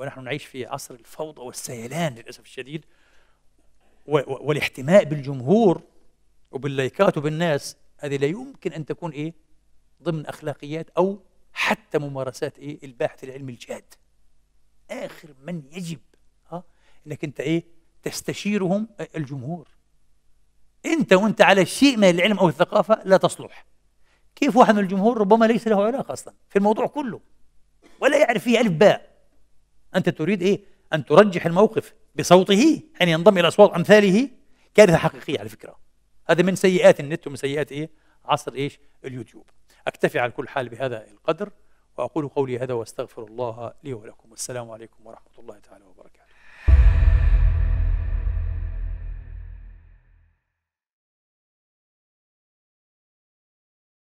ونحن نعيش في عصر الفوضى والسيلان للأسف الشديد والاحتماء بالجمهور وباللايكات وبالناس هذه لا يمكن أن تكون إيه ضمن أخلاقيات أو حتى ممارسات إيه الباحث العلمي الجاد آخر من يجب ها آه، أنك أنت إيه تستشيرهم آه، الجمهور أنت وأنت على شيء من العلم أو الثقافة لا تصلح كيف واحد من الجمهور ربما ليس له علاقة أصلا في الموضوع كله ولا يعرف فيه ألف باء أنت تريد إيه؟ أن ترجح الموقف بصوته حين ينضم إلى أصوات أمثاله كارثة حقيقية على فكرة هذا من سيئات النت ومن سيئات إيه؟ عصر إيش؟ اليوتيوب أكتفي على كل حال بهذا القدر وأقول قولي هذا وأستغفر الله لي ولكم والسلام عليكم ورحمة الله تعالى وبركاته